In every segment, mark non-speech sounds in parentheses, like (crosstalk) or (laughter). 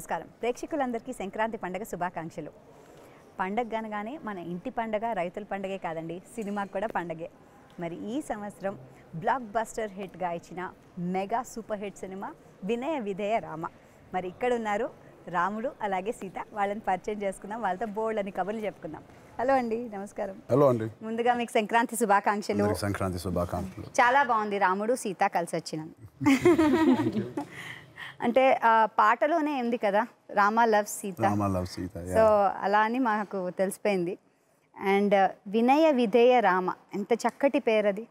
నమస్కారం ప్రేక్షకులందరికీ సంక్రాంతి పండుగ శుభాకాంక్షలు పండగ కనగానే మన ఇంటి పండగ రైతుల పండగే కాదండి సినిమా కూడా పండగే మరి ఈ సంవత్సరం బ్లాక్ బస్టర్ హిట్గా ఇచ్చిన మెగా సూపర్ హిట్ సినిమా వినయ విధేయ రామ మరి ఇక్కడ ఉన్నారు రాముడు అలాగే సీత వాళ్ళని పరిచయం చేసుకుందాం వాళ్ళతో బోల్డ్ అని కబుర్లు చెప్పుకుందాం హలో అండి నమస్కారం హలో అండి ముందుగా మీకు సంక్రాంతి శుభాకాంక్షలు సంక్రాంతి శుభాకాంక్షలు చాలా బాగుంది రాముడు సీత కలిసి వచ్చినాను (laughs) అంటే ఆ పాటలోనే ఉంది కదా Rama love Sita Rama love Sita so అలా అని మాకు తెలిసిపోయింది అండ్ వినయ విధేయ రామ ఎంత చక్కటి పేరది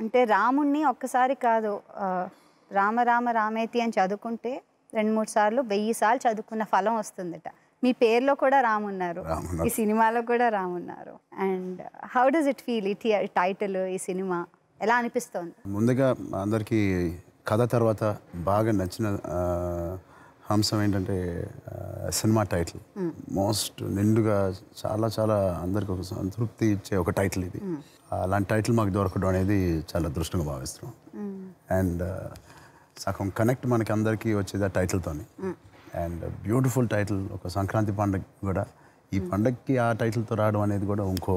అంటే రాముణ్ణి ఒక్కసారి కాదు రామ రామ రామేతి అని చదువుకుంటే రెండు మూడు సార్లు వెయ్యి సార్లు చదువుకున్న ఫలం వస్తుందట మీ పేర్లో కూడా రామున్నారు ఈ సినిమాలో కూడా రామున్నారు and how does it feel ఈ టైటిల్ ఈ సినిమా ఎలా అనిపిస్తోంది ముందుగా అందరికీ కథ తర్వాత బాగా నచ్చిన అంశం ఏంటంటే సినిమా టైటిల్ మోస్ట్ నిండుగా చాలా చాలా అందరికి ఒక సంతృప్తి ఇచ్చే ఒక టైటిల్ ఇది అలాంటి టైటిల్ మాకు దొరకడం అనేది చాలా దృష్టిగా భావిస్తున్నాం అండ్ సగం కనెక్ట్ మనకి అందరికీ వచ్చేది ఆ టైటిల్తోని అండ్ బ్యూటిఫుల్ టైటిల్ ఒక సంక్రాంతి పండుగ కూడా ఈ పండగకి ఆ టైటిల్తో రావడం అనేది కూడా ఇంకో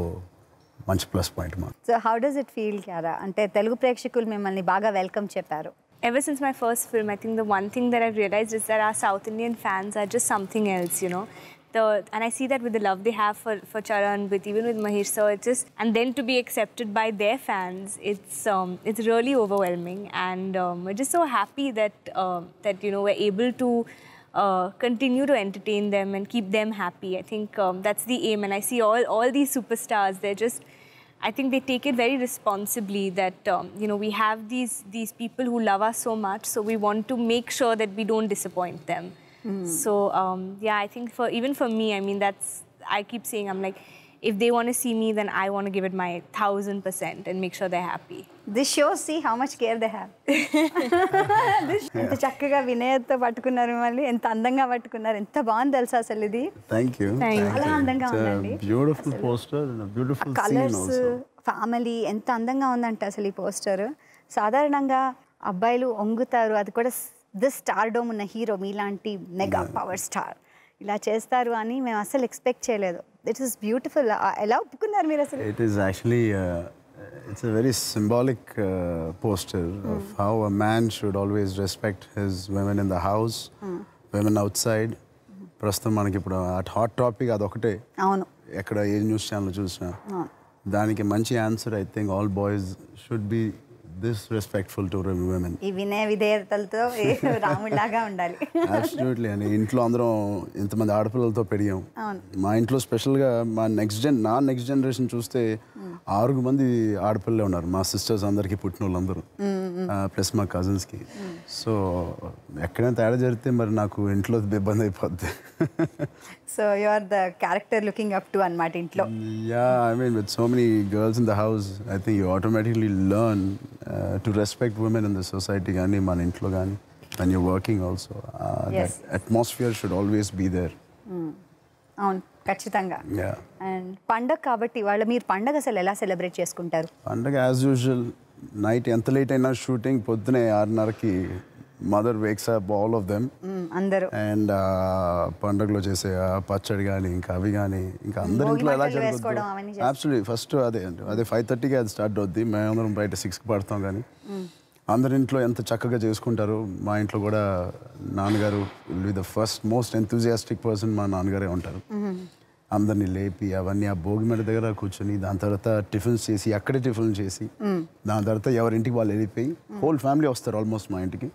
మంచి ప్లస్ పాయింట్ మాకు so how does it feel క్యారా అంటే తెలుగు ప్రేక్షకులు మిమ్మల్ని బాగా వెల్కమ్ చెప్పారు ever since my first film, I think the one thing that I've realized is that our South Indian fans are just something else, you know. The, and I see that with the love they have for, for Charan, with even with Mahesh, so it's just and then to be accepted by their fans, it's um, it's really overwhelming, and um, we're just so happy that uh, that you know we're able to uh, continue to entertain them and keep them happy. I think um, that's the aim, and I see all all these superstars. They're just I think they take it very responsibly that, um, you know, we have these, these people who love us so much, so we want to make sure that we don't disappoint them. Mm. So, um, yeah, I think for even for me, I mean, that's, I keep saying, I'm like, if they want to see me, then I want to give it my thousand percent and make sure they're happy. This shows see how much care they have. (laughs) ఎంత చక్కగా వినయతో పట్టుకున్నారు మళ్ళీ ఎంత అందంగా పట్టుకున్నారు ఎంత బాగుంది తెలుసా అసలు ఇది చాలా అందంగా ఉందండి కలర్స్ ఫ్యామిలీ ఎంత అందంగా ఉందంట అసలు ఈ పోస్టర్ సాధారణంగా అబ్బాయిలు ఒంగుతారు అది కూడా ది స్టార్ డోమ్ ఉన్న హీరో మీలాంటి మెగా పవర్ స్టార్ ఇలా చేస్తారు అని మేము అసలు ఎక్స్పెక్ట్ చేయలేదు ఇట్ ఈస్ బ్యూటిఫుల్ ఎలా ఒప్పుకున్నారు మీరు అసలు it is actually it's a very symbolic poster poster mm. of hmm. how a man should always respect his women in the hmm. ప్రస్తుతం మనకి ఇప్పుడు అట్ హాట్ టాపిక్ అదొకటే అవును ఎక్కడ ఏ న్యూస్ ఛానల్ చూసినా దానికి మంచి answer I think all boys should be this respectful to women ఈ వినయ విధేయతలతో రాముడిలాగా ఉండాలి అబ్సల్యూట్లీ అని ఇంట్లో అందరం ఇంతమంది ఆడపిల్లలతో పెరిగాం మా ఇంట్లో స్పెషల్గా మా నెక్స్ట్ జన్ నా నెక్స్ట్ జనరేషన్ చూస్తే ఆరుగు మంది ఆడపిల్లలే ఉన్నారు మా సిస్టర్స్ అందరికీ పుట్టిన వాళ్ళందరూ ప్లస్ మా కజిన్స్కి సో ఎక్కడైనా తేడా జరిగితే మరి నాకు ఇంట్లో ఇబ్బంది అయిపోద్ది so you are the character looking up to అనమాట ఇంట్లో yeah I mean with so many girls in the house I think you automatically learn to respect women in the society కానీ మన ఇంట్లో కానీ and you working also atmosphere should always be there అవును ఖచ్చితంగా and పండగ కాబట్టి వాళ్ళ మీరు పండగ అసలు ఎలా సెలబ్రేట్ చేసుకుంటారు పండగ యాజ్ యూజువల్ నైట్ ఎంత లేట్ అయినా షూటింగ్ పొద్దునే ఆరున్నరకి mother wakes up all of them అందరూ అండ్ పండుగలో చేసే పచ్చడి కానీ ఇంకా అవి కానీ ఇంకా అందరి ఇంట్లో ఎలా జరుగుతుంది ఫస్ట్ అదే అండి అదే ఫైవ్ థర్టీకి అది స్టార్ట్ అవుద్ది మేమందరం బయట సిక్స్కి పడతాం కానీ అందరి ఇంట్లో ఎంత చక్కగా చేసుకుంటారు మా ఇంట్లో కూడా నాన్నగారు will be the first most enthusiastic person మా నాన్నగారే ఉంటారు అందరిని లేపి అవన్నీ ఆ భోగి మెడ దగ్గర కూర్చొని దాని తర్వాత టిఫిన్స్ చేసి అక్కడే టిఫిన్ చేసి దాని తర్వాత ఎవరింటికి వాళ్ళు వెళ్ళిపోయి హోల్ ఫ్యామిలీ వస్తారు ఆల్మోస్ట్ మా ఇంటికి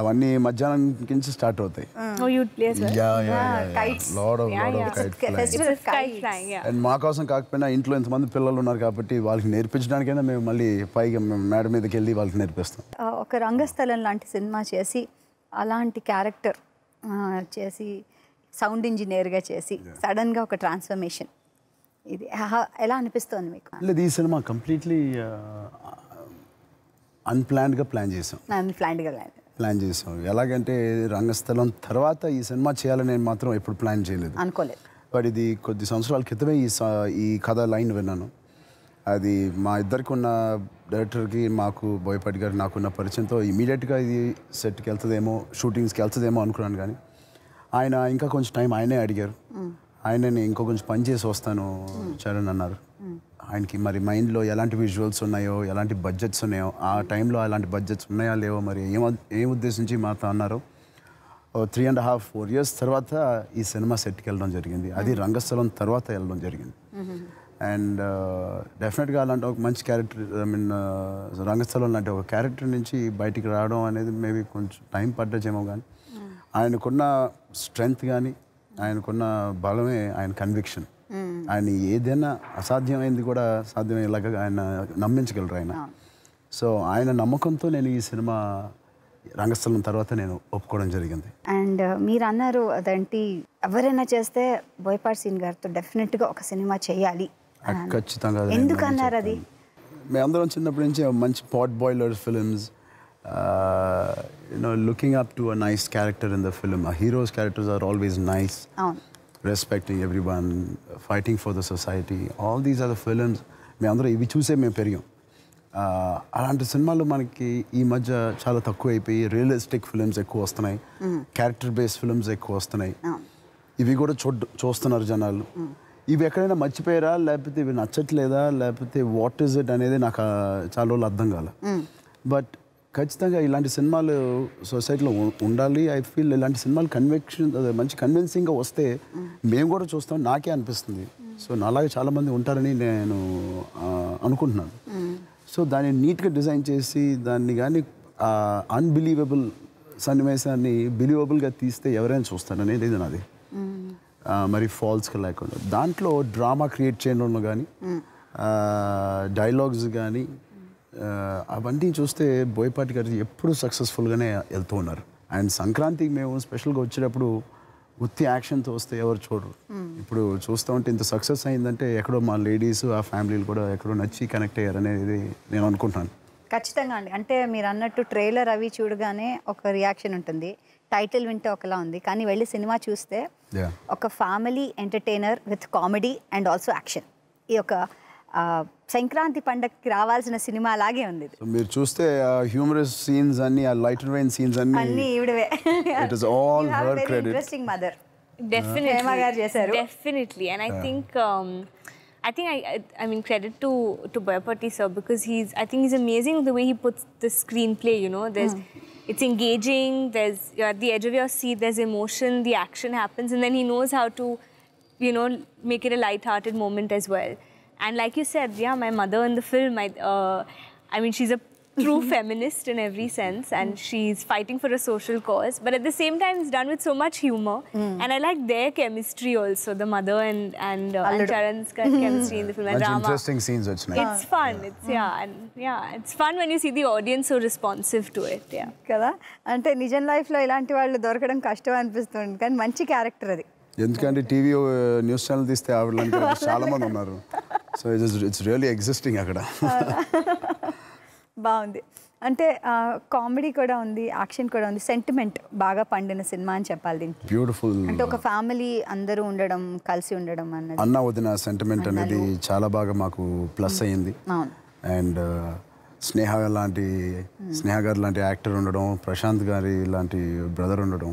అవన్నీ మధ్యాహ్నం స్టార్ట్ అవుతాయి మా కోసం కాకపోయినా ఇంట్లో ఎంతమంది పిల్లలు ఉన్నారు కాబట్టి వాళ్ళకి నేర్పించడానికైనా మేము మళ్ళీ పైగా మేడం మీదకి వెళ్ళి వాళ్ళకి నేర్పిస్తాం ఒక రంగస్థలం లాంటి సినిమా చేసి అలాంటి క్యారెక్టర్ చేసి సౌండ్ ఇంజనీర్గా చేసి సడన్గా ఒక ట్రాన్స్ఫర్మేషన్ ఇది ఎలా అనిపిస్తుంది మీకు లేదు ఈ సినిమా కంప్లీట్లీ అన్ప్లాన్డ్గా ప్లాన్ చేసాం అన్ప్లాన్డ్గా ప్లాన్ ప్లాన్ చేసాం ఎలాగంటే రంగస్థలం తర్వాత ఈ సినిమా చేయాలని నేను మాత్రం ఎప్పుడు ప్లాన్ చేయలేదు అనుకోలేదు బట్ ఇది కొద్ది సంవత్సరాల క్రితమే ఈ ఈ కథ లైన్ విన్నాను అది మా ఇద్దరికి ఉన్న డైరెక్టర్కి మాకు బోయపాటి గారు నాకున్న పరిచయంతో ఇమీడియట్గా ఇది సెట్కి వెళ్తుందేమో షూటింగ్స్కి వెళ్తుందేమో అనుకున్నాను కానీ ఆయన ఇంకా కొంచెం టైం ఆయనే అడిగారు ఆయనని ఇంకో కొంచెం పని చేసి వస్తాను చరణ్ అన్నారు ఆయనకి మరి మైండ్లో ఎలాంటి విజువల్స్ ఉన్నాయో ఎలాంటి బడ్జెట్స్ ఉన్నాయో ఆ టైంలో అలాంటి బడ్జెట్స్ ఉన్నాయా లేవో మరి ఏమ ఏం ఉద్దేశించి మాతో అన్నారు three and half four years తర్వాత ఈ సినిమా సెట్కి వెళ్ళడం జరిగింది అది రంగస్థలం తర్వాత వెళ్ళడం జరిగింది అండ్ డెఫినెట్గా uh, అలాంటి ఒక మంచి క్యారెక్టర్ ఐ మీన్ రంగస్థలం లాంటి ఒక క్యారెక్టర్ నుంచి బయటికి రావడం అనేది మేబీ కొంచెం టైం పడ్డచ్చేమో కానీ ఆయనకున్న స్ట్రెంగ్త్ కానీ ఆయనకున్న బలమే ఆయన కన్విక్షన్ ఆయన ఏదైనా అసాధ్యమైంది కూడా సాధ్యమయ్యేలాగా ఆయన నమ్మించగలరు ఆయన సో ఆయన నమ్మకంతో నేను ఈ సినిమా రంగస్థలం తర్వాత నేను ఒప్పుకోవడం జరిగింది అండ్ uh, మీరు అన్నారు అదేంటి ఎవరైనా చేస్తే బోయపాటి సీన్ గారితో డెఫినెట్గా ఒక సినిమా చేయాలి ఖచ్చితంగా ఎందుకన్నారు అది మేమందరం చిన్నప్పటి నుంచి మంచి pot boiler films Uh, you know, looking up to a nice character in the film. A hero's characters are always nice, oh. respecting everyone, fighting for the society. All these are the films. మేము అందరూ ఇవి చూసే మేము పెరిగాం uh, అలాంటి సినిమాలు మనకి ఈ మధ్య చాలా తక్కువ అయిపోయి రియలిస్టిక్ ఫిల్మ్స్ ఎక్కువ వస్తున్నాయి క్యారెక్టర్ బేస్డ్ ఫిల్మ్స్ ఎక్కువ వస్తున్నాయి ఇవి కూడా చూడ్ చూస్తున్నారు జనాలు ఇవి ఎక్కడైనా మర్చిపోయారా లేకపోతే ఇవి నచ్చట్లేదా లేకపోతే వాట్ ఈజ్ ఇట్ అనేది నాకు చాలా రోజులు అర్థం కాల బట్ ఖచ్చితంగా ఇలాంటి సినిమాలు సొసైటీలో ఉండాలి ఐ ఫీల్ ఇలాంటి సినిమాలు కన్వెక్షన్ మంచి కన్విన్సింగ్గా వస్తే మేము కూడా చూస్తాం నాకే అనిపిస్తుంది సో నాలాగే చాలామంది ఉంటారని నేను అనుకుంటున్నాను సో దాన్ని నీట్గా డిజైన్ చేసి దాన్ని కానీ అన్బిలీవబుల్ సన్నివేశాన్ని బిలీవబుల్గా తీస్తే ఎవరైనా చూస్తారనేది ఇది నాది మరి ఫాల్స్కి లేకుండా దాంట్లో డ్రామా క్రియేట్ చేయడంలో కానీ డైలాగ్స్ కానీ అవన్నీ చూస్తే బోయపాటి గారు ఎప్పుడు సక్సెస్ఫుల్గానే వెళ్తూ ఉన్నారు అండ్ సంక్రాంతికి మేము స్పెషల్గా వచ్చేటప్పుడు ఉత్తి యాక్షన్తో వస్తే ఎవరు చూడరు hmm. ఇప్పుడు చూస్తూ ఉంటే ఇంత సక్సెస్ అయిందంటే ఎక్కడో మా లేడీస్ ఆ ఫ్యామిలీలు కూడా ఎక్కడో నచ్చి కనెక్ట్ అయ్యారు అనేది నేను అనుకుంటున్నాను ఖచ్చితంగా అండి అంటే మీరు అన్నట్టు ట్రైలర్ అవి చూడగానే ఒక రియాక్షన్ ఉంటుంది టైటిల్ వింటే ఒకలా ఉంది కానీ వెళ్ళి సినిమా చూస్తే ఒక family entertainer with comedy and also action ఈ యొక్క సంక్రాంతి పండగకి రావాల్సిన సినిమా అలాగే ఉంది మీరు చూస్తే హ్యూమరస్ సీన్స్ అన్ని ఆ లైట్ రైన్ సీన్స్ అన్ని అన్ని ఈవిడవే it is all her credit interesting mother definitely గారు చేశారు definitely and I think I think I, I mean credit to to Boyapati sir because he's I think he's amazing the way he puts the screenplay. You know, there's mm. it's engaging. There's you're at the edge of your seat. There's emotion. The action happens, and then he knows how to, you know, make it a light-hearted moment as well. And like you said, yeah, my mother in the film, I, uh, I mean, she's a true feminist in every sense and mm. she's fighting for a social cause but at the same time it's done with so much humor mm. and I like their chemistry also the mother and and, uh, and Charan's chemistry in the film and Rama. interesting scenes which nice. it's fun yeah. it's yeah and yeah it's fun when you see the audience so responsive to it yeah కదా అంటే నిజం life లో ఇలాంటి వాళ్ళు దొరకడం కష్టం అనిపిస్తుంది కానీ మంచి క్యారెక్టర్ అది ఎందుకంటే టీవీ న్యూస్ ఛానల్ తీస్తే ఆవిడ చాలా మంది ఉన్నారు సో ఇట్స్ రియల్లీ ఎగ్జిస్టింగ్ అక్కడ బాగుంది అంటే కామెడీ కూడా ఉంది యాక్షన్ కూడా ఉంది సెంటిమెంట్ బాగా పండిన సినిమా అని చెప్పాలి దీనికి బ్యూటిఫుల్ అంటే ఒక ఫ్యామిలీ అందరూ ఉండడం కలిసి ఉండడం అన్నది అన్న వదిన సెంటిమెంట్ అనేది చాలా బాగా మాకు ప్లస్ అయ్యింది అండ్ స్నేహ లాంటి స్నేహ గారు లాంటి యాక్టర్ ఉండడం ప్రశాంత్ గారి లాంటి బ్రదర్ ఉండడం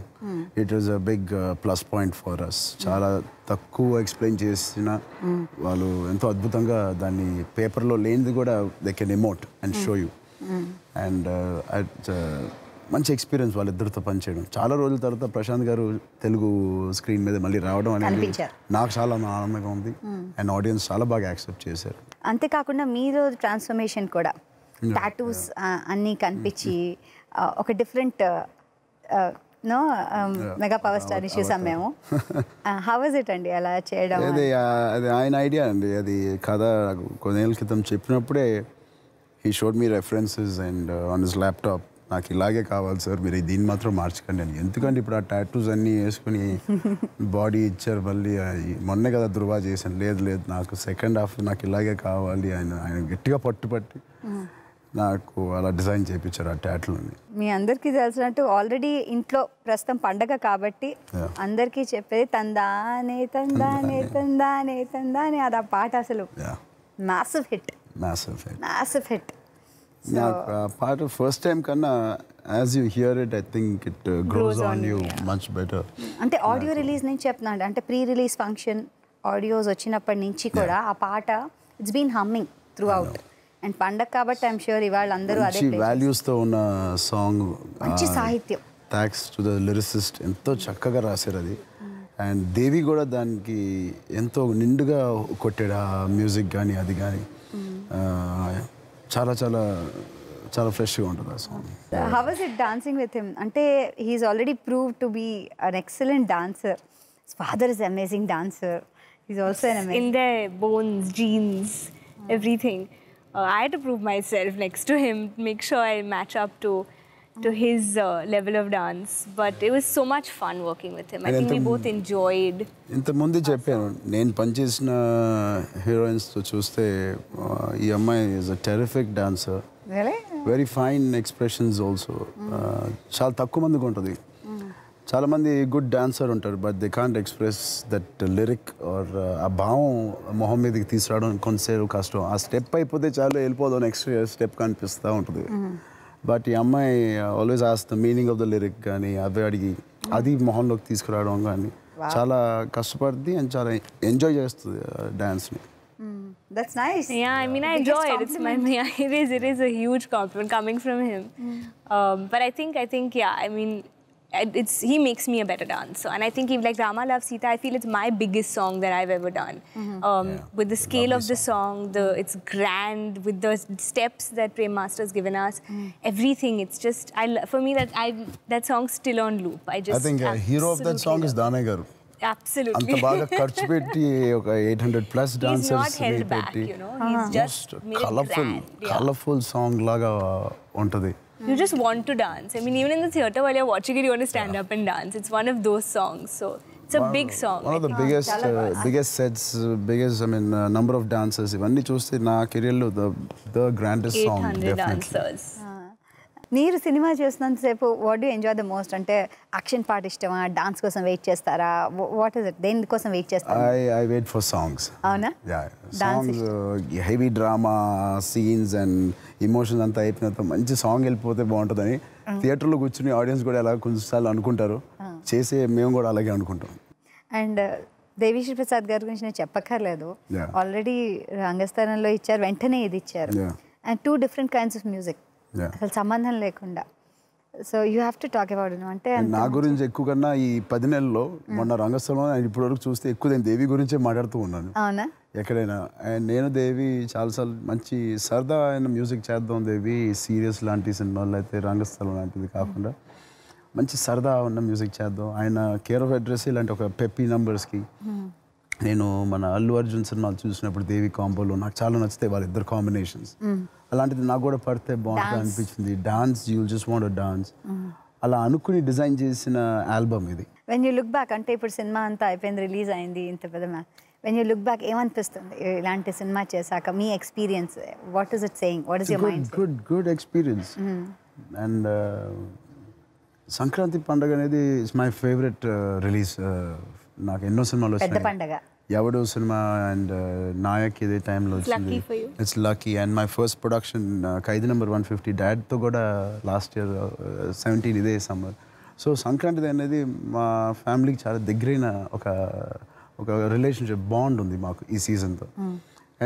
it is a big plus point for us చాలా hmm. తక్కువ ఎక్స్ప్లెయిన్ చేసిన hmm. వాళ్ళు ఎంతో అద్భుతంగా దాన్ని పేపర్లో లేనిది కూడా they can emote and show you and మంచి ఎక్స్పీరియన్స్ వాళ్ళిద్దరితో పనిచేయడం చాలా రోజుల తర్వాత ప్రశాంత్ గారు తెలుగు స్క్రీన్ మీద మళ్ళీ రావడం అనేది నాకు చాలా ఆనందంగా ఉంది అండ్ hmm. ఆడియన్స్ చాలా బాగా యాక్సెప్ట్ చేశారు అంతేకాకుండా మీరు ట్రాన్స్ఫర్మేషన్ కూడా టాటూస్ uh, అన్నీ కనిపించి mm-hmm. uh, ఒక different no mega power star చూసాం మేము హౌ ఇస్ ఇట్ అండి అలా చేయడం అది అది ఆయన ఐడియా అండి అది కథ కొన్నేళ్ళ క్రితం చెప్పినప్పుడే he showed me references and on his laptop నాకు ఇలాగే కావాలి సార్ మీరు దీన్ని మాత్రం మార్చకండి అని ఎందుకంటే ఇప్పుడు ఆ టాటూస్ అన్నీ వేసుకుని బాడీ (laughs) ఇచ్చారు మళ్ళీ మొన్నే కదా ధృవా చేశాను లేదు లేదు నాకు సెకండ్ హాఫ్ నాకు ఇలాగే కావాలి ఆయన ఆయన గట్టిగా పట్టుపట్టి mm. నాకు అలా డిజైన్ చేయించారు ఆ ట్యాట్లని మీ అందరికీ తెలిసినట్టు ఆల్రెడీ ఇంట్లో ప్రస్తుతం పండగ కాబట్టి అందరికీ చెప్పేది తందానే తందానే తందానే తందానే అది ఆ పాట అసలు massive hit massive hit massive hit నాకు ఆ పాట ఫస్ట్ టైం కన్నా as you hear it I think it grows on you much better అంటే ఆడియో రిలీజ్ నుంచి చెప్తున్నాను అంటే ప్రీ రిలీజ్ ఫంక్షన్ ఆడియోస్ వచ్చినప్పటి నుంచి కూడా ఆ పాట it's been humming throughout and పండగ కాబట్టి ఐఎమ్ షూర్ ఇవాళ అందరూ అదే వాల్యూస్తో ఉన్న సాంగ్ మంచి uh, సాహిత్యం థ్యాంక్స్ టు ద లిరిసిస్ట్ ఎంతో చక్కగా రాశారు అది అండ్ దేవి కూడా దానికి ఎంతో నిండుగా కొట్టాడు ఆ మ్యూజిక్ కానీ అది కానీ mm. uh, చాలా చాలా చాలా ఫ్రెష్గా ఉంటుంది ఆ song how was it dancing with him అంటే he's already prove to be an excellent dancer father is amazing dancer he's also in the bones genes everything uh, I had to prove myself next to him, make sure I match up to to his uh, level of dance. But it was so much fun working with him. I think we both enjoyed. ఇంతకుముందు చెప్పాను నేను పనిచేసిన హీరోయిన్స్తో చూస్తే ఈ అమ్మాయి is a terrific dancer very fine expressions also చాలా తక్కువ మందికి ఉంటుంది చాలామంది గుడ్ డాన్సర్ ఉంటారు but they can't express that lyric or ఆ భావం మొహం మీదకి తీసుకురావడం కొంతసేపు కష్టం ఆ స్టెప్ అయిపోతే చాలు వెళ్ళిపోదాం నెక్స్ట్ స్టెప్ కనిపిస్తూ ఉంటుంది బట్ ఈ అమ్మాయి always has the meaning of the lyric కానీ అవి అడిగి అది మొహంలోకి తీసుకురావడం కానీ చాలా కష్టపడుతుంది అండ్ చాలా ఎంజాయ్ చేస్తుంది డాన్స్ని That's nice. Yeah, I mean, I enjoy it. It's my, yeah, (laughs) it is. It is a huge compliment coming from him. Mm. Um, but I think, I think, yeah. I mean, it's he makes me a better dancer and i think even like rama love sita i feel it's my biggest song that i've ever done mm -hmm. um, yeah. with the scale Lovely of the song, song the it's grand with the steps that prem master has given us mm. everything it's just i for me that i that song's still on loop i just i think a uh, hero of that song is danagar absolutely anta baga ఖర్చు పెట్టి ఒక 800 not held back. you know he's uh-huh. just colorful colorful song laga onto the. Mm. You just want to dance. I mean, even in the theatre, while you're watching it, you want to stand yeah. up and dance. It's one of those songs. So it's a one, big song. One of the uh, biggest, uh, biggest sets, uh, biggest, I mean, uh, number of dancers. Even choose na career the the grandest song. 800 dancers. మీరు సినిమా చూసినంతసేపు what do enjoy the most అంటే action part ఇష్టమా dance కోసం wait చేస్తారా what is it దేని కోసం wait చేస్తారా I I wait for songs అవునా songs heavy drama scenes and emotions అంతా అయిపోయినంత మంచి సాంగ్ వెళ్ళిపోతే బాగుంటుందని థియేటర్లో కూర్చుని ఆడియన్స్ కూడా అలా కొంచెంసార్లు అనుకుంటారు చేసే మేము కూడా అలాగే అనుకుంటాం అండ్ uh, దేవిశ్రీ ప్రసాద్ గారి గురించి నేను చెప్పక్కర్లేదు ఆల్రెడీ రంగస్థానంలో ఇచ్చారు వెంటనే ఇది ఇచ్చారు and two different kinds of music అసలు సంబంధం లేకుండా so you have to talk about అంటే నా గురించి ఎక్కువ కన్నా ఈ పది నెలల్లో hmm. మొన్న రంగస్థలం ఇప్పటి వరకు చూస్తే ఎక్కువ నేను దేవి గురించే మాట్లాడుతూ ఉన్నాను అవునా ఎక్కడైనా అండ్ నేను దేవి చాలాసార్లు మంచి సరదా అయిన మ్యూజిక్ చేద్దాం దేవి సీరియస్ లాంటి సినిమాలు అయితే రంగస్థలం లాంటిది hmm. కాకుండా మంచి సరదా ఉన్న మ్యూజిక్ చేద్దాం ఆయన కేర్ ఆఫ్ అడ్రస్ ఇలాంటి ఒక పెప్పీ నంబర్స్కి hmm. నేను మన అల్లు అర్జున్ సినిమాలు చూసినప్పుడు దేవి కాంబోలో నాకు చాలా నచ్చుతాయి వాళ్ళిద్దరు కాంబినేషన్స్ అలాంటిది నాకు కూడా పడితే బాగుంటుంది అనిపించింది dance you just want dance అలా అనుకుని డిజైన్ చేసిన ఆల్బమ్ ఇది వెన్ యూ లుక్ బ్యాక్ అంటే ఇప్పుడు సినిమా అంతా అయిపోయింది రిలీజ్ అయింది ఇంత పెద్ద ma'am when you look back ఏమనిపిస్తుంది ఇలాంటి సినిమా చేశాక మీ experience what is it saying what is your mind good good experience and Sankranti పండుగ అనేది ఇస్ మై ఫేవరెట్ రిలీజ్ నాకు ఎన్నో సినిమాలు పెద్ద పండుగ ఎవడో సినిమా అండ్ uh, నాయక్ ఇదే టైంలో వచ్చింది it's lucky and my first production Khaidi number one fifty డాడ్తో కూడా లాస్ట్ ఇయర్ uh, సెవెంటీన్ ఇదే సమ్మర్ సో సంక్రాంతి అనేది మా ఫ్యామిలీకి చాలా దగ్గరైన ఒక ఒక రిలేషన్షిప్ బాండ్ ఉంది మాకు ఈ సీజన్తో hmm.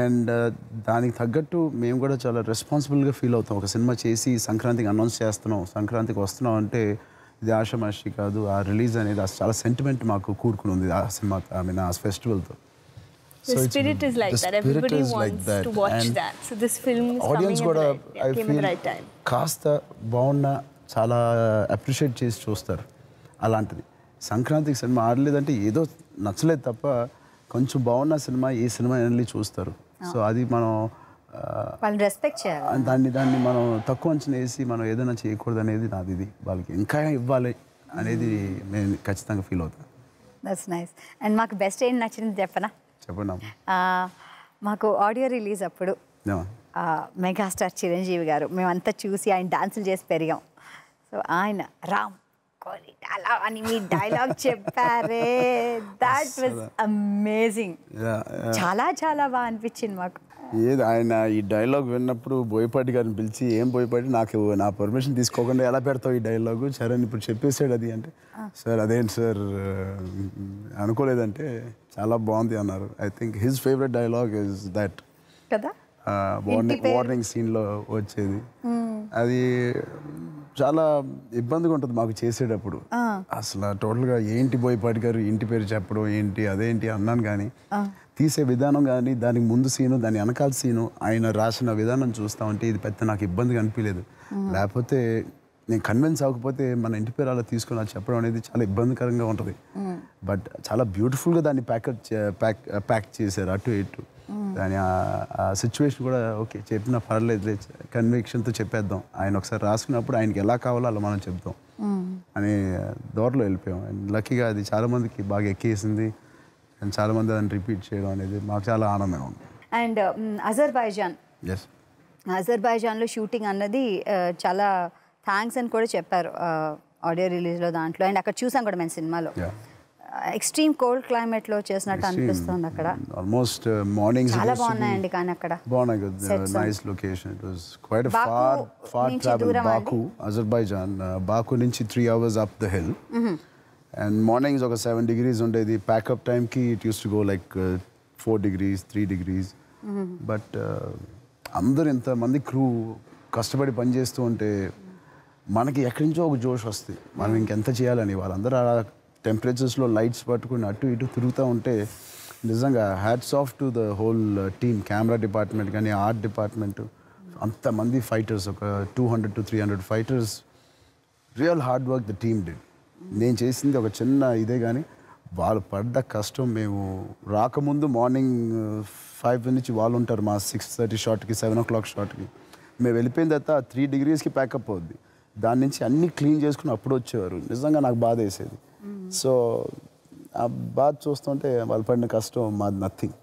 అండ్ uh, దానికి తగ్గట్టు మేము కూడా చాలా రెస్పాన్సిబుల్గా ఫీల్ అవుతాం ఒక సినిమా చేసి సంక్రాంతికి అనౌన్స్ చేస్తున్నాం సంక్రాంతికి వస్తున్నాం అంటే ఇది ఆషామాషి కాదు ఆ రిలీజ్ అనేది చాలా సెంటిమెంట్ మాకు కూడుకుని ఉంది ఆ సినిమా ఐ మీన్ ఆ ఫెస్టివల్తో ఆడియన్స్ కూడా ఐ ఫీల్ కాస్త బాగున్న చాలా అప్రిషియేట్ చేసి చూస్తారు అలాంటిది సంక్రాంతికి సినిమా ఆడలేదంటే ఏదో నచ్చలేదు తప్ప కొంచెం బాగున్న సినిమా ఏ సినిమా వెళ్ళి చూస్తారు సో అది మనం వాళ్ళని రెస్పెక్ట్ చేయాలి దాన్ని దాన్ని మనం తక్కువ అంచనా వేసి మనం ఏదైనా చేయకూడదు అనేది నాది ఇది వాళ్ళకి ఇంకా ఇవ్వాలి అనేది నేను ఖచ్చితంగా ఫీల్ అవుతాను దట్స్ నైస్ అండ్ మాకు బెస్ట్ ఏం నచ్చింది చెప్పనా చెప్పండి మాకు ఆడియో రిలీజ్ అప్పుడు మెగాస్టార్ చిరంజీవి గారు మేమంతా చూసి ఆయన డాన్సులు చేసి పెరిగాం సో ఆయన రామ్ అని మీ డైలాగ్ చెప్పారే దాట్ వాజ్ అమేజింగ్ చాలా చాలా బాగా అనిపించింది మాకు ఏది ఆయన ఈ డైలాగ్ విన్నప్పుడు బోయపాటి గారిని పిలిచి ఏం బోయపాటి నాకు నా పర్మిషన్ తీసుకోకుండా ఎలా పెడతావు ఈ డైలాగు అని ఇప్పుడు చెప్పేసాడు అది అంటే సార్ అదేంటి సార్ అనుకోలేదంటే చాలా బాగుంది అన్నారు I think his favourite dialogue is that warning warning సీన్లో వచ్చేది అది చాలా ఇబ్బందిగా ఉంటుంది మాకు చేసేటప్పుడు అసలు టోటల్గా ఏంటి బోయపాటి గారు ఇంటి పేరు చెప్పడం ఏంటి అదేంటి అన్నాను కానీ తీసే విధానం కానీ దానికి ముందు సీను దాని వెనకాల సీను ఆయన రాసిన విధానం చూస్తా ఉంటే ఇది పెద్ద నాకు ఇబ్బందిగా అనిపించలేదు లేకపోతే నేను కన్విన్స్ అవ్వకపోతే మన ఇంటి పేరు అలా తీసుకుని అలా చెప్పడం అనేది చాలా ఇబ్బందికరంగా ఉంటుంది బట్ చాలా బ్యూటిఫుల్గా దాన్ని ప్యాకెట్ ప్యాక్ ప్యాక్ చేశారు అటు ఇటు దాని ఆ సిచ్యువేషన్ కూడా ఓకే చెప్పినా పర్లేదు కన్విక్షన్తో చెప్పేద్దాం ఆయన ఒకసారి రాసుకున్నప్పుడు ఆయనకి ఎలా కావాలో అలా మనం చెప్తాం అని దోరలో వెళ్ళిపోయాం లక్కీగా అది చాలామందికి బాగా ఎక్కేసింది అండ్ మంది దాన్ని రిపీట్ చేయడం అనేది మాకు చాలా ఆనందంగా ఉంది అండ్ అజర్బైజాన్ ఎస్ అజర్బైజాన్లో షూటింగ్ అన్నది చాలా థ్యాంక్స్ అని కూడా చెప్పారు ఆడియో లో దాంట్లో అండ్ అక్కడ చూసాం కూడా మేము సినిమాలో ఎక్స్ట్రీమ్ కోల్డ్ క్లైమేట్ లో చేసినట్టు అనిపిస్తుంది అక్కడ ఆల్మోస్ట్ mm, మార్నింగ్ uh, చాలా బాగున్నాయండి కానీ అక్కడ బాగున్నాయి కదా nice location it was quite far far travel Baku Azerbaijan uh, Baku నుంచి three hours up the hill and mornings ఒక సెవెన్ డిగ్రీస్ ఉండేది ప్యాకప్ టైంకి it use to go like four degrees three degrees but అందరు ఇంతమంది crew కష్టపడి పనిచేస్తూ ఉంటే మనకి ఎక్కడి నుంచో ఒక జోష్ వస్తుంది మనం hmm. ఇంకెంత చేయాలని వాళ్ళందరూ ఆ టెంపరేచర్స్లో లైట్స్ పట్టుకుని అటు ఇటు తిరుగుతూ ఉంటే నిజంగా hats off to the whole team camera department కానీ ఆర్ట్ డిపార్ట్మెంట్ అంతమంది ఫైటర్స్ ఒక two hundred to three hundred fighters real hard work the team did నేను చేసింది ఒక చిన్న ఇదే కానీ వాళ్ళు పడ్డ కష్టం మేము రాకముందు మార్నింగ్ ఫైవ్ నుంచి వాళ్ళు ఉంటారు మా సిక్స్ థర్టీ షాట్కి సెవెన్ ఓ క్లాక్ షాట్కి మేము వెళ్ళిపోయిన తర్వాత త్రీ డిగ్రీస్కి ప్యాకప్ అవుద్ది దాని నుంచి అన్నీ క్లీన్ చేసుకుని అప్పుడు వచ్చేవారు నిజంగా నాకు బాధ వేసేది సో ఆ బాధ చూస్తుంటే వాళ్ళు పడిన కష్టం మాది నథింగ్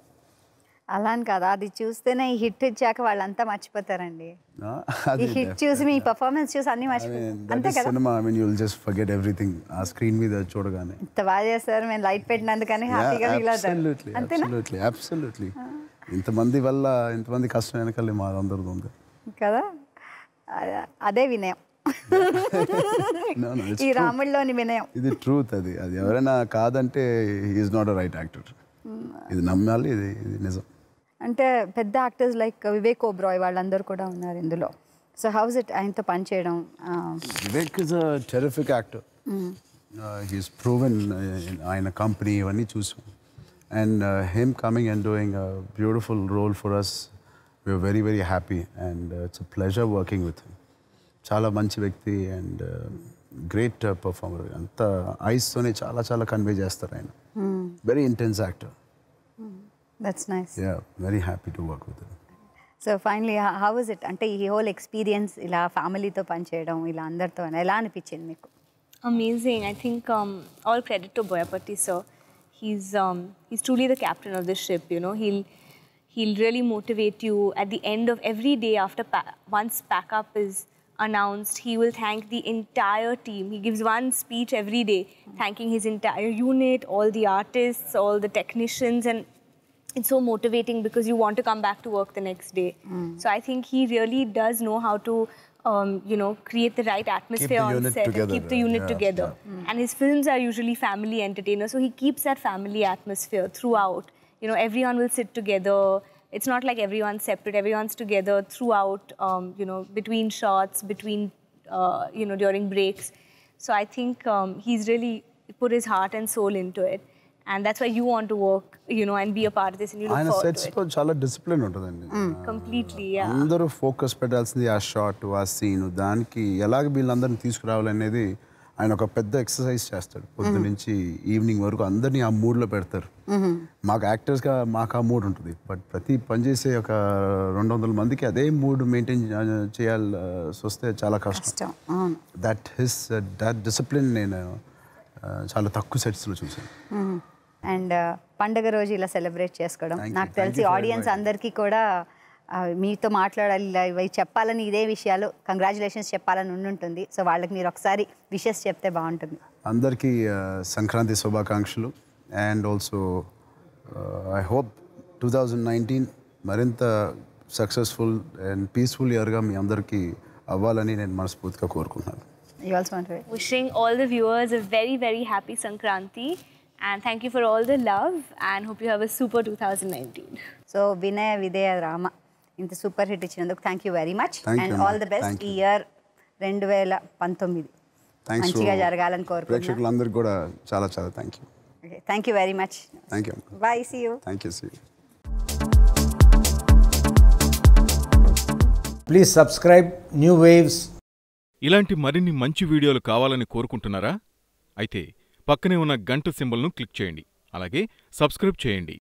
అలా అని కాదు అది చూస్తేనే ఈ హిట్ ఇచ్చాక వాళ్ళంతా మర్చిపోతారండి ఈ హిట్ చూసి మీ పర్ఫార్మెన్స్ చూసి అన్ని మర్చిపోతారు సినిమా I mean you'll just forget everything ఆ స్క్రీన్ మీద చూడగానే ఇంత బాగా చేస్తారు మేము లైట్ పెట్టినందుకని హ్యాపీగా ఫీల్ ఇంతమంది వల్ల ఇంతమంది కష్టం వెనకాలి మా అందరిది ఉంది కదా అదే వినయం ఈ రాముడిలోని వినయం ఇది ట్రూత్ అది అది ఎవరైనా కాదంటే is not a right actor ఇది నమ్మాలి ఇది ఇది నిజం అంటే పెద్ద యాక్టర్స్ లైక్ వివేక్ ఓబ్రాయ్ వాళ్ళందరూ కూడా ఉన్నారు ఇందులో సో హౌస్ ఇట్ ఆయనతో పనిచేయడం Vivek is terrific actor he's proven ఆయన కంపెనీ ఇవన్నీ చూసాం and him coming and doing beautiful role for us we are very very happy and it's pleasure working with చాలా మంచి వ్యక్తి అండ్ గ్రేట్ పర్ఫార్మర్ అంతా ఐస్తోనే చాలా చాలా కన్వే చేస్తారు ఆయన very intense actor That's nice. Yeah, very happy to work with him. So finally, how was it? Until he whole experience, ila family to panchayda, ila andar to na, ila Amazing. I think um, all credit to Boyapati So He's um, he's truly the captain of this ship. You know, he'll he'll really motivate you at the end of every day after once pack up is announced he will thank the entire team he gives one speech every day thanking his entire unit all the artists all the technicians and it's so motivating because you want to come back to work the next day. Mm. So I think he really does know how to, um, you know, create the right atmosphere the on set together, and keep the unit yeah, together. Yeah. Mm. And his films are usually family entertainers, so he keeps that family atmosphere throughout. You know, everyone will sit together. It's not like everyone's separate. Everyone's together throughout. Um, you know, between shots, between, uh, you know, during breaks. So I think um, he's really put his heart and soul into it. And that's why you want to work you know and be a part this ఆయన sets లో చాలా discipline ఉంటుందండి completely mm, అందరూ focus పెట్టాల్సింది ఆ shot ఆ scene దానికి ఎలాగ వీళ్ళందరిని తీసుకురావాలనేది ఆయన ఒక పెద్ద ఎక్సర్సైజ్ చేస్తాడు పొద్దు mm-hmm. నుంచి ఈవినింగ్ వరకు అందరినీ ఆ మూడ్లో పెడతారు mm-hmm. మాకు యాక్టర్స్గా మాకు ఆ మూడ్ ఉంటుంది బట్ ప్రతి పని చేసే ఒక రెండు వందల మందికి అదే మూడ్ మెయింటైన్ చేయాల్సి వస్తే చాలా కష్టం దట్ హిస్ దట్ డిసిప్లిన్ నేను చాలా తక్కువ సెట్స్లో చూసాను mm-hmm. అండ్ పండుగ రోజు ఇలా సెలబ్రేట్ చేసుకోవడం నాకు తెలిసి ఆడియన్స్ అందరికీ కూడా మీతో మాట్లాడాలి ఇవి చెప్పాలని ఇదే విషయాలు కంగ్రాచులేషన్స్ చెప్పాలని ఉండుంటుంది సో వాళ్ళకి మీరు ఒకసారి విషెస్ చెప్తే బాగుంటుంది అందరికీ సంక్రాంతి శుభాకాంక్షలు and also I hope two thousand nineteen మరింత సక్సెస్ఫుల్ అండ్ పీస్ఫుల్ ఇయర్గా మీ అందరికీ అవ్వాలని నేను మనస్ఫూర్తిగా కోరుకుంటున్నాను all the viewers very very happy Sankranti you for all the love and hope you have a super two thousand nineteen so Vinaya Vidya Rama ఇంత super hit ఇచ్చినందుకు thank you very much and all the best year రెండు వేల పంతొమ్మిది మంచిగా జరగాలని కోరుకుంటున్నాను ప్రేక్షకులందరికీ కూడా చాలా చాలా thank you thank you very much thank you you thank you please subscribe New Waves ఇలాంటి మరిన్ని మంచి వీడియోలు కావాలని కోరుకుంటున్నారా అయితే పక్కనే ఉన్న గంట సింబల్ను క్లిక్ చేయండి అలాగే సబ్స్క్రైబ్ చేయండి